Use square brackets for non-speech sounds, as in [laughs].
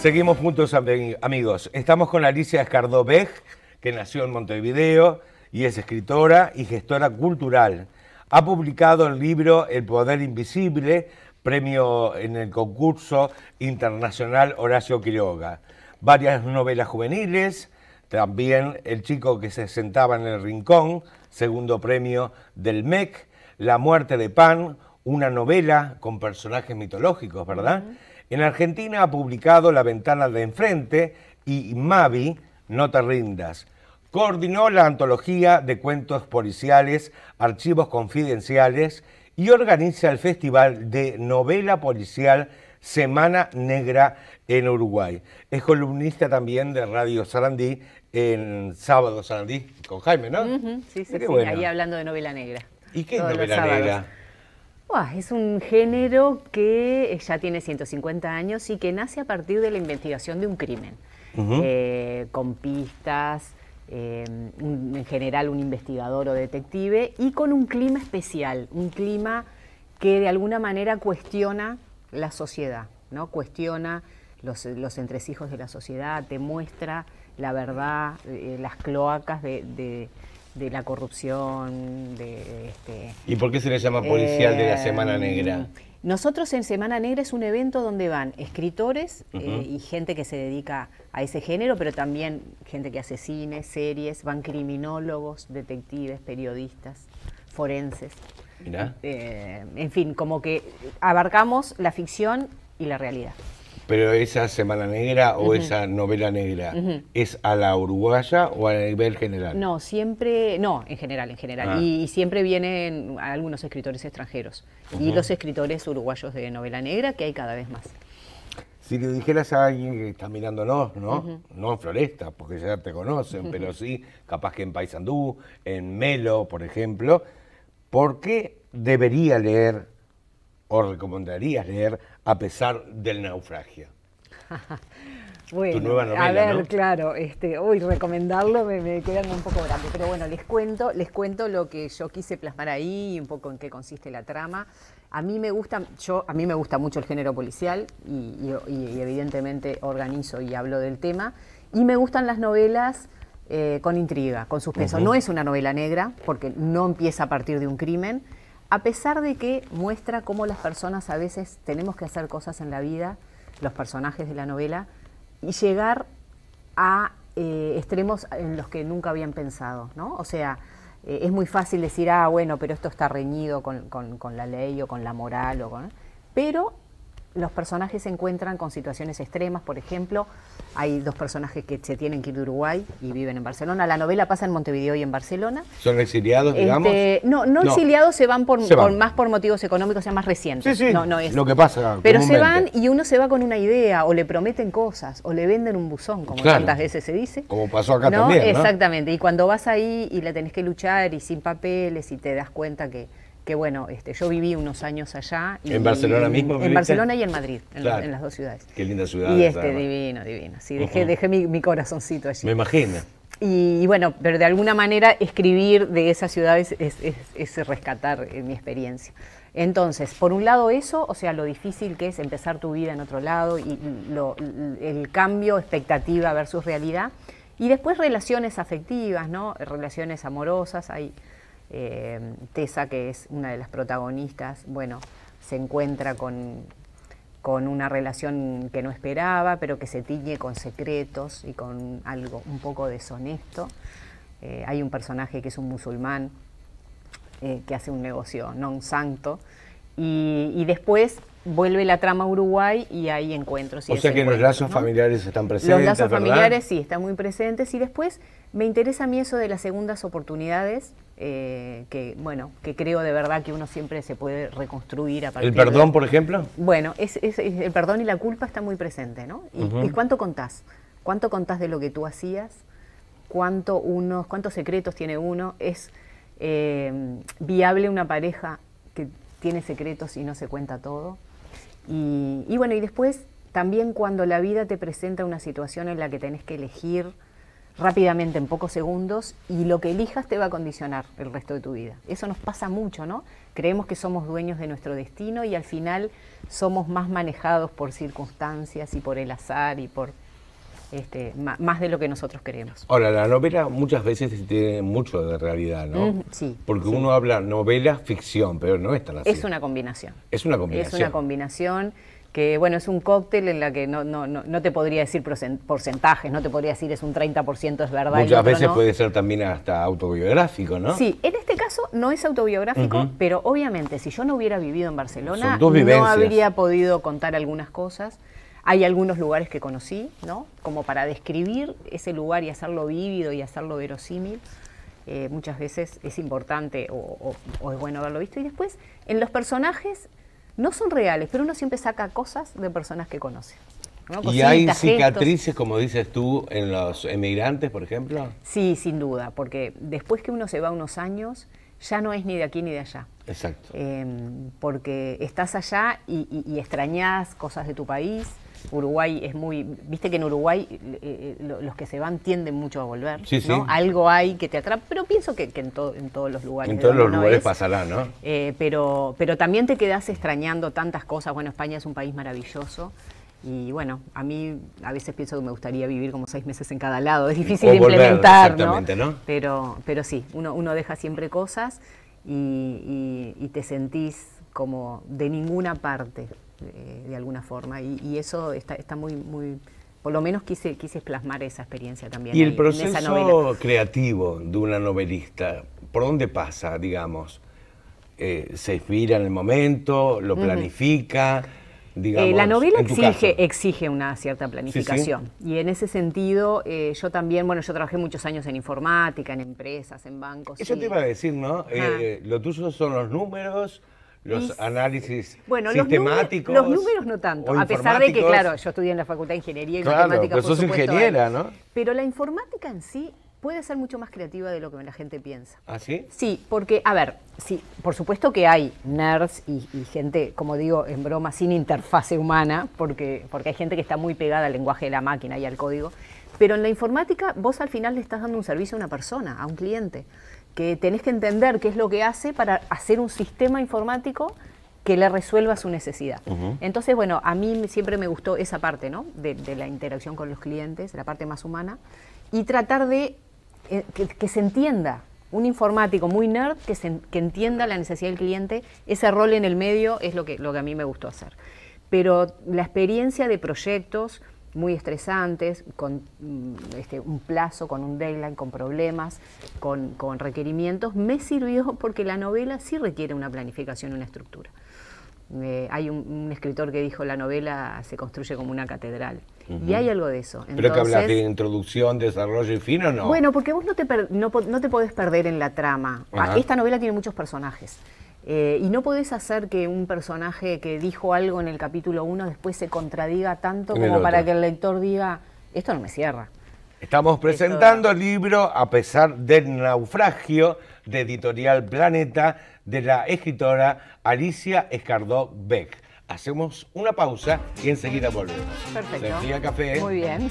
Seguimos juntos, amigos. Estamos con Alicia Beg, que nació en Montevideo y es escritora y gestora cultural. Ha publicado el libro El Poder Invisible, premio en el concurso internacional Horacio Quiroga. Varias novelas juveniles, también El chico que se sentaba en el rincón, segundo premio del MEC, La muerte de Pan, una novela con personajes mitológicos, ¿verdad? En Argentina ha publicado La ventana de enfrente y Mavi, No te rindas. Coordinó la antología de cuentos policiales, archivos confidenciales y organiza el Festival de Novela Policial Semana Negra en Uruguay. Es columnista también de Radio Sarandí en Sábado Sarandí con Jaime, ¿no? Sí, sí, sí. ahí hablando de novela negra. ¿Y qué novela negra? es un género que eh, ya tiene 150 años y que nace a partir de la investigación de un crimen, eh, con pistas, em, en general un investigador o detective, y con un clima especial, un clima que de alguna manera cuestiona la sociedad, ¿no? cuestiona los, entresijos de la sociedad, te muestra la verdad, eh, las cloacas de de la corrupción, de... Este, ¿Y por qué se le llama policial de la eh, Semana Negra? Nosotros en Semana Negra es un evento donde van escritores eh, y gente que se dedica a ese género, pero también gente que hace cine, series, van criminólogos, detectives, periodistas, forenses. Mirá. Eh, en fin, como que abarcamos la ficción y la realidad. Pero esa Semana Negra o esa novela negra, ¿es a la uruguaya o a nivel general? No, siempre, no, en general, en general. Ah. Y, siempre vienen algunos escritores extranjeros y los escritores uruguayos de novela negra, que hay cada vez más. Si le dijeras a alguien que está mirándonos, ¿no? No en Floresta, porque ya te conocen, pero sí, capaz que en Paysandú, en Melo, por ejemplo, ¿por qué debería leer o recomendarías leer a pesar del naufragio? [laughs] Bueno, a ver, claro, este, hoy recomendarlo me, quedan un poco grande, pero bueno, les cuento, les cuento lo que yo quise plasmar ahí y un poco en qué consiste la trama. A mí me gusta, yo, a mí me gusta mucho el género policial y, evidentemente organizo y hablo del tema. Y me gustan las novelas eh, con intriga, con suspenso. No es una novela negra porque no empieza a partir de un crimen a pesar de que muestra cómo las personas a veces tenemos que hacer cosas en la vida, los personajes de la novela, y llegar a eh, extremos en los que nunca habían pensado, ¿no? O sea, eh, es muy fácil decir, ah, bueno, pero esto está reñido con, con, la ley o con la moral, o con... pero los personajes se encuentran con situaciones extremas, por ejemplo, hay dos personajes que se tienen que ir de Uruguay y viven en Barcelona. La novela pasa en Montevideo y en Barcelona. ¿Son exiliados, este, digamos? No, no, exiliados, se van, por, más por motivos económicos, sea más recientes. Sí, sí, no, es. lo que pasa Pero se van y uno se va con una idea, o le prometen cosas, o le venden un buzón, como tantas veces se dice. Como pasó acá también, ¿no? Exactamente, y cuando vas ahí y la tenés que luchar y sin papeles y te das cuenta que que bueno, este, yo viví unos años allá. ¿En Barcelona mismo? En Barcelona y en Madrid, en, las dos ciudades. Qué linda ciudad. Y este, divino, divino. Sí, dejé, mi, corazoncito allí. Me imagino. Y, bueno, pero de alguna manera escribir de esas ciudades es, rescatar eh, mi experiencia. Entonces, por un lado eso, o sea, lo difícil que es empezar tu vida en otro lado y el cambio expectativa versus realidad. Y después relaciones afectivas, ¿no? Relaciones amorosas. Hay, eh, Tessa, que es una de las protagonistas, bueno, se encuentra con, con una relación que no esperaba, pero que se tiñe con secretos y con algo un poco deshonesto. Eh, hay un personaje que es un musulmán eh, que hace un negocio no un santo. y después vuelve la trama a Uruguay y hay encuentros. o sea que los lazos familiares están presentes. Los lazos familiares sí, están muy presentes. Y después me interesa a mí eso de las segundas oportunidades, eh, que bueno, que creo de verdad que uno siempre se puede reconstruir a partir ¿El perdón, por ejemplo? Bueno, es, el perdón y la culpa están muy presente ¿no? Y, cuánto contás? ¿Cuánto contás de lo que tú hacías? ¿Cuánto unos, cuántos secretos tiene uno? ¿Es eh, viable una pareja que tiene secretos y no se cuenta todo? Y, bueno, y después también cuando la vida te presenta una situación en la que tenés que elegir rápidamente, en pocos segundos, y lo que elijas te va a condicionar el resto de tu vida. Eso nos pasa mucho, ¿no? Creemos que somos dueños de nuestro destino y al final somos más manejados por circunstancias y por el azar y por este, más de lo que nosotros queremos. Ahora, la novela muchas veces tiene mucho de realidad, ¿no? sí. Porque uno habla novela, ficción, pero no es tan así. Es una combinación. Es una combinación. Es una combinación que, bueno, es un cóctel en la que no, te podría decir porcentajes, no te podría decir es un 30% es verdad. Muchas veces puede ser también hasta autobiográfico, ¿no? Sí, en este caso no es autobiográfico, pero obviamente si yo no hubiera vivido en Barcelona, no habría podido contar algunas cosas. Hay algunos lugares que conocí, ¿no? Como para describir ese lugar y hacerlo vívido y hacerlo verosímil. Eh, muchas veces es importante o, es bueno haberlo visto. Y después, en los personajes no son reales, pero uno siempre saca cosas de personas que conoce. ¿Y hay cicatrices, como dices tú, en los emigrantes, por ejemplo? Sí, sin duda, porque después que uno se va unos años, ya no es ni de aquí ni de allá. Exacto. Em, porque estás allá y extrañas cosas de tu país. Uruguay es muy, viste que en Uruguay eh, eh, los que se van tienden mucho a volver, Algo hay que te atrapa, pero pienso que, en, en, todos los lugares. En todos los lugares pasará, ¿no? Eh, pero, pero también te quedas extrañando tantas cosas. Bueno, España es un país maravilloso. Y bueno, a mí a veces pienso que me gustaría vivir como seis meses en cada lado. Es difícil de implementar, ¿no? Pero, pero sí, uno, uno deja siempre cosas y te sentís como de ninguna parte. Eh, de alguna forma. Y, eso está, muy, muy, por lo menos quise, quise plasmar esa experiencia también. Y el proceso creativo de una novelista, ¿por dónde pasa, digamos? Eh, ¿Se inspira en el momento? ¿Lo planifica? Eh, la novela exige, exige una cierta planificación. Y en ese sentido, yo también, bueno, yo trabajé muchos años en informática, en empresas, en bancos. Eso te iba a decir, ¿no? lo tuyo son los números, los análisis sistemáticos. Los números, no tanto, a pesar de que, claro, yo estudié en la Facultad de Ingeniería y claro, Pero sos ingeniera, ¿no? Pero la informática en sí puede ser mucho más creativa de lo que la gente piensa. ¿Ah, sí? Sí, porque, a ver, sí, por supuesto que hay nerds y, y, gente, como digo, en broma, sin interfase humana, porque, porque hay gente que está muy pegada al lenguaje de la máquina y al código. Pero en la informática vos al final le estás dando un servicio a una persona, a un cliente, que tenés que entender qué es lo que hace para hacer un sistema informático que le resuelva su necesidad. Entonces, bueno, a mí siempre me gustó esa parte, ¿no? De, la interacción con los clientes, la parte más humana, y tratar de eh, que, se entienda un informático muy nerd que, entienda la necesidad del cliente, ese rol en el medio es lo que, lo que a mí me gustó hacer. Pero la experiencia de proyectos, muy estresantes, con mm, este, un plazo, con un deadline, con problemas, con, requerimientos, me sirvió porque la novela sí requiere una planificación, una estructura. Eh, hay un, escritor que dijo la novela se construye como una catedral. Y hay algo de eso. ¿Pero que hablas de introducción, desarrollo y fin o no? Bueno, porque vos no te, no, te podés perder en la trama. Ah, esta novela tiene muchos personajes. Eh, y no podés hacer que un personaje que dijo algo en el capítulo 1 después se contradiga tanto como para que el lector diga, esto no me cierra. Estamos presentando el libro A pesar del naufragio de Editorial Planeta de la escritora Alicia Escardó Beck. Hacemos una pausa y enseguida volvemos. Perfecto. Café. ¿eh? Muy bien.